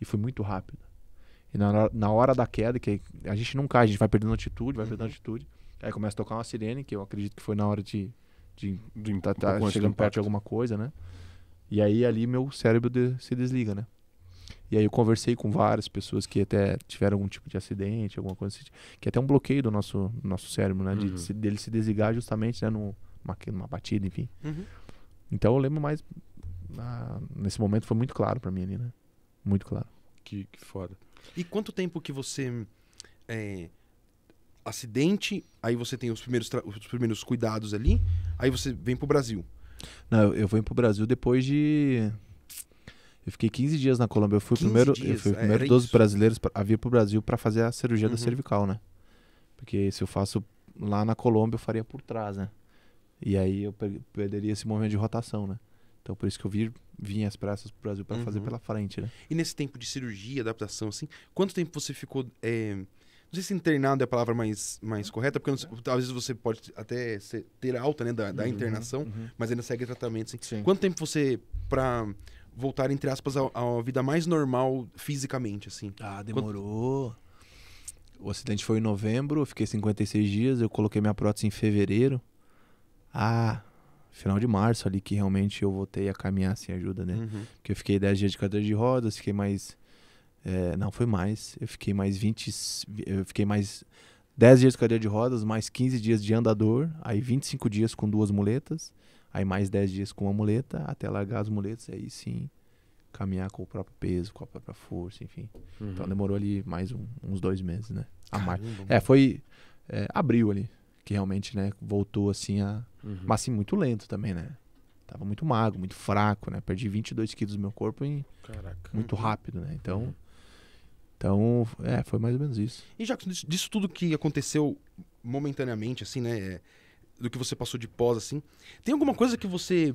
E foi muito rápido. E na hora, na hora da queda, que a gente não cai, a gente vai perdendo altitude, vai uhum. perdendo altitude. Aí começa a tocar uma sirene, que eu acredito que foi na hora de. de, de tá, tá um chegando perto de alguma coisa, né? E aí ali meu cérebro de, se desliga, né? E aí eu conversei com várias pessoas que até tiveram algum tipo de acidente, alguma coisa assim, que é até um bloqueio do nosso, nosso cérebro, né? Uhum. De, se, dele se desligar justamente, né? No, numa, numa batida, enfim. Uhum. Então eu lembro mais. Ah, nesse momento foi muito claro para mim ali, né? Muito claro. Que, que foda. E quanto tempo que você. É, acidente, aí você tem os primeiros, os primeiros cuidados ali, aí você vem pro Brasil. Não, eu vim pro Brasil depois de. Eu fiquei 15 dias na Colômbia. Eu fui o primeiro, eu fui é, primeiro dos isso. brasileiros a vir pro Brasil para fazer a cirurgia uhum. da cervical, né? Porque se eu faço lá na Colômbia, eu faria por trás, né? E aí eu perderia esse movimento de rotação, né? Então por isso que eu vim às praças pro Brasil para uhum. fazer pela frente, né? E nesse tempo de cirurgia, adaptação, assim, quanto tempo você ficou. É... Não sei se internado é a palavra mais, mais correta, porque às vezes você pode até ser, ter alta né, da, da uhum, internação, uhum. mas ainda segue tratamento. Assim. Sim. Quanto tempo você, para voltar, entre aspas, à, à vida mais normal fisicamente? assim? Ah, demorou. Quanto... O acidente foi em novembro, eu fiquei 56 dias, eu coloquei minha prótese em fevereiro. Ah, final de março ali que realmente eu voltei a caminhar sem ajuda, né? Uhum. Porque eu fiquei 10 dias de cadeira de rodas, fiquei mais. É, não, foi mais. Eu fiquei mais 20. Eu fiquei mais 10 dias de cadeira de rodas, mais 15 dias de andador, aí 25 dias com duas muletas, aí mais 10 dias com uma muleta, até largar as muletas, aí sim caminhar com o próprio peso, com a própria força, enfim. Então uhum. Então demorou ali mais um, uns dois meses, né? A mais. É, foi é, abril ali que realmente, né, voltou assim a. Uhum. Mas assim, muito lento também, né? Tava muito magro, muito fraco, né? Perdi 22 quilos do meu corpo em. Caraca. Muito uhum. rápido, né? Então. Uhum. Então, é, foi mais ou menos isso. E já disso, disso tudo que aconteceu momentaneamente, assim, né? É, do que você passou de pós, assim, tem alguma coisa que você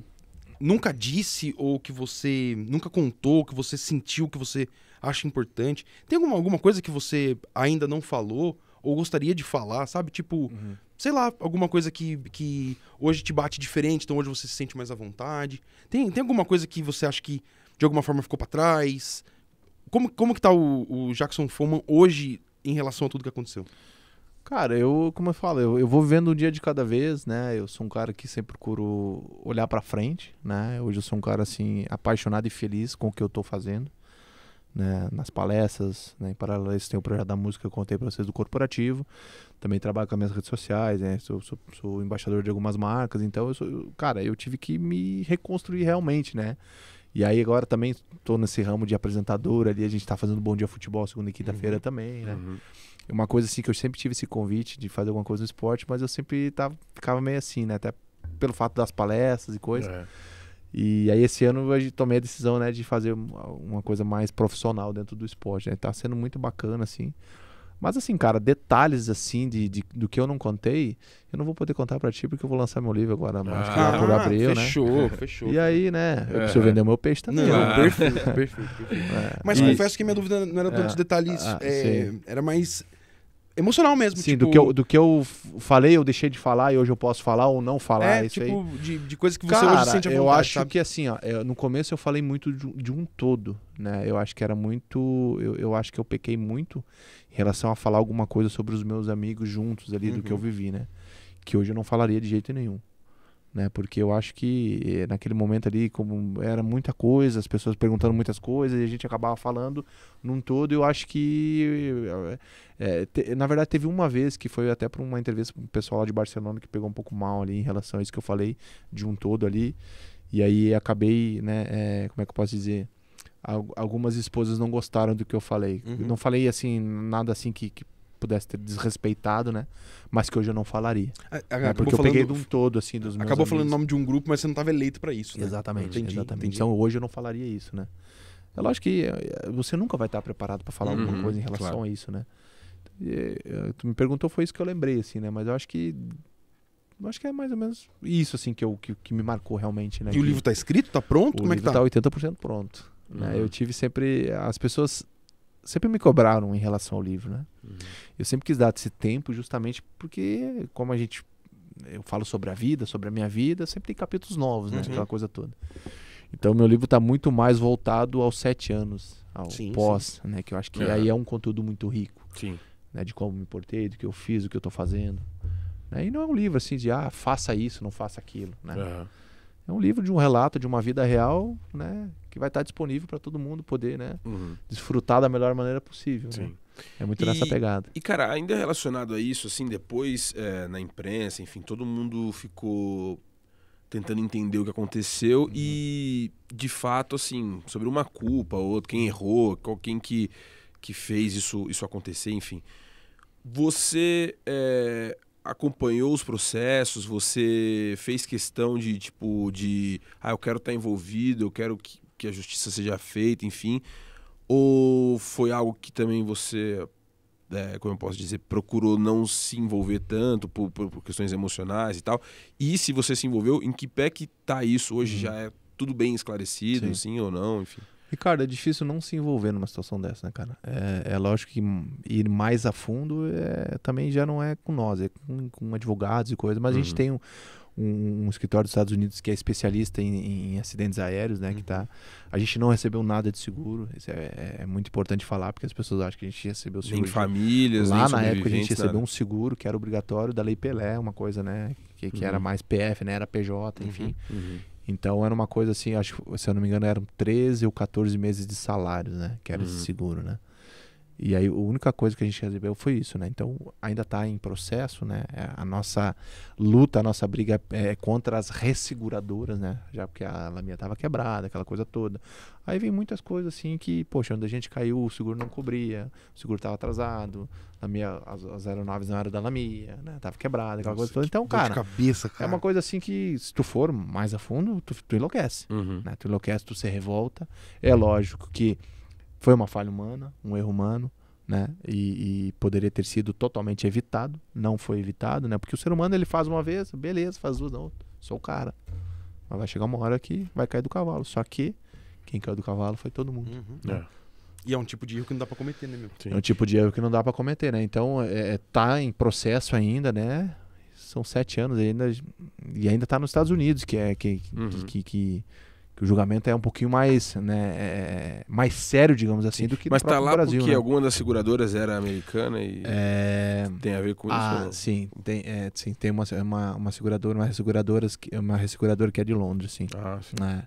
nunca disse ou que você nunca contou, que você sentiu, que você acha importante? Tem alguma, alguma coisa que você ainda não falou ou gostaria de falar, sabe? Tipo, uhum sei lá, alguma coisa que, que hoje te bate diferente, então hoje você se sente mais à vontade? Tem, tem alguma coisa que você acha que de alguma forma ficou para trás? Como, como que tá o, o Jackson Foman hoje em relação a tudo que aconteceu? Cara, eu, como eu falo, eu, eu vou vivendo um dia de cada vez, né? Eu sou um cara que sempre procuro olhar para frente, né? Hoje eu sou um cara, assim, apaixonado e feliz com o que eu tô fazendo né, nas palestras, né, em paralelo a isso tem o projeto da música que eu contei para vocês do corporativo, também trabalho com as minhas redes sociais, né, sou, sou, sou, embaixador de algumas marcas, então eu sou, cara, eu tive que me reconstruir realmente, né, e aí agora também estou nesse ramo de apresentador ali, a gente está fazendo Bom Dia Futebol segunda e quinta-feira uhum. também, né, uhum. É uma coisa assim que eu sempre tive esse convite de fazer alguma coisa no esporte, mas eu sempre tava, ficava meio assim, né, até pelo fato das palestras e coisas. É e aí esse ano eu tomei a decisão, né, de fazer uma coisa mais profissional dentro do esporte, né? Tá sendo muito bacana, assim. Mas assim, cara, detalhes assim de, de do que eu não contei, eu não vou poder contar para ti porque eu vou lançar meu livro agora, acho ah, que lá por abril, fechou, né? Fechou, fechou. E aí, né, eu é. preciso vender o meu peixe também. Não, né? é, perfeito, perfeito. perfeito. É. Mas e... confesso que minha dúvida não era tanto é. detalhes, ah, é, era mais emocional mesmo. Sim, tipo... do, que eu, do que eu falei, eu deixei de falar e hoje eu posso falar ou não falar. É, é isso tipo, aí. De, de coisas que você Cara, hoje sente a vontade, Eu acho sabe? que assim, ó, eu, no começo eu falei muito de, de, um todo, né? Eu acho que era muito. Eu, eu acho que eu pequei muito em relação a falar alguma coisa sobre os meus amigos juntos ali, uhum. do que eu uhum. vivi, né? Que hoje eu não falaria de jeito nenhum né? Porque eu acho que eh, naquele momento ali, como era muita coisa, as pessoas perguntando muitas coisas e a gente acabava falando num todo, eu acho que. É, te, na verdade, teve uma vez que foi até para uma entrevista com um pessoal lá de Barcelona que pegou um pouco mal ali em relação a isso que eu falei, de um todo ali. E aí acabei, né? É, como é que eu posso dizer? Algumas esposas não gostaram do que eu falei. Uhum. não falei assim, nada assim que, que pudesse ter desrespeitado, né? Mas que hoje eu não falaria. A, a, né? Porque eu peguei de um todo, assim, dos meus Acabou amigos. falando o nome de um grupo, mas você não estava eleito para isso, né? Exatamente, entendi, exatamente. Entendi. Então hoje eu não falaria isso, né? É lógico que é, é, você nunca vai estar preparado para falar uhum, alguma coisa em relação claro. a isso, né? E, é, tu me perguntou, foi isso que eu lembrei, assim, né? Mas eu acho que acho que é mais ou menos isso assim que, eu, que, que me marcou realmente, né? E que tá tá o livro está escrito, está pronto? Como é que tá? tá 80% pronto. Né? Uhum. Eu tive sempre as pessoas sempre me cobraram em relação ao livro, né? Uhum. Eu sempre quis dar esse tempo justamente porque, como a gente eu falo sobre a vida, sobre a minha vida, sempre tem capítulos novos, né? Uhum. Aquela coisa toda. Então meu livro está muito mais voltado aos sete anos, ao sim, pós, sim. né? Que eu acho que aí é um conteúdo muito rico. Sim. Né? De como me portei, do que eu fiz, do que eu estou fazendo. Né? E não é um livro assim de ah, faça isso, não faça aquilo. Né? É um livro de um relato de uma vida real, né? que vai estar disponível para todo mundo poder né, uhum. desfrutar da melhor maneira possível. Né? Sim. Né? É muito e, nessa pegada. E, cara, ainda relacionado a isso, assim, depois é, na imprensa, enfim, todo mundo ficou tentando entender o que aconteceu uhum. e, de fato, assim, sobre uma culpa, outro, quem errou, qual, quem que, que fez isso, isso acontecer, enfim. Você é, acompanhou os processos, você fez questão de, tipo, de, ah, eu quero estar tá envolvido, eu quero que que a justiça seja feita, enfim? Ou foi algo que também você, é, como eu posso dizer, procurou não se envolver tanto por, por, por, questões emocionais e tal? E se você se envolveu, em que pé que tá isso hoje? Uhum. Já é tudo bem esclarecido, sim. sim ou não, enfim? Ricardo, é difícil não se envolver numa situação dessa, né, cara? É, é lógico que ir mais a fundo é, também já não é com nós, é com, com advogados e coisas mas uhum. a gente uhum. tem um, um, um, escritório dos Estados Unidos que é especialista em, em acidentes aéreos, né? Uhum. Que tá, uhum. a gente não recebeu nada de seguro. Isso é, é, é, muito importante falar, porque as pessoas acham que a gente recebeu seguro. Nem famílias, Lá nem na época a gente recebeu um seguro que era obrigatório da Lei Pelé, uma coisa, né? Que, que uhum. era mais PF, né? Era PJ, enfim. Uhum. uhum. Então era uma coisa assim, acho se eu não me engano, eram 13 ou 14 meses de salário, né? Que era uhum. esse seguro, né? E aí a única coisa que a gente recebeu foi isso, né? Então ainda está em processo, né? É, a nossa luta, a nossa briga é, é contra as resseguradoras, né? Já porque a lamia estava quebrada, aquela coisa toda. Aí vem muitas coisas assim que, poxa, onde a gente caiu, o seguro não cobria, o seguro estava atrasado, lamia, as, as aeronaves não eram da lamia, né? Tava quebrada, aquela nossa, coisa toda. Então, cara, cabeça, cara, é uma coisa assim que se tu for mais a fundo, tu, tu enlouquece, uhum. né? Tu enlouquece, tu se revolta. É uhum. lógico que foi uma falha humana, um erro humano, né? E, e, poderia ter sido totalmente evitado, não foi evitado, né? Porque o ser humano ele faz uma vez, beleza, faz duas, não, sou o cara. Mas vai chegar uma hora que vai cair do cavalo. Só que quem caiu do cavalo foi todo mundo. Uhum. Né? É. E é um tipo de erro que não dá para cometer, né, meu? Sim. É um tipo de erro que não dá para cometer, né? Então, é, é, tá em processo ainda, né? São sete anos ainda e ainda tá nos Estados Unidos, que é que, uhum. que, que, que que o julgamento é um pouquinho mais, né, é, é mais sério, digamos assim, do que Mas no tá lá Brasil, porque né? alguma das seguradoras era americana e é... tem a ver com ah, isso? ah Sim, tem, é, sim, tem uma, uma, uma seguradora, uma resseguradora, uma resseguradora que é de Londres, sim. Ah, sim. Né?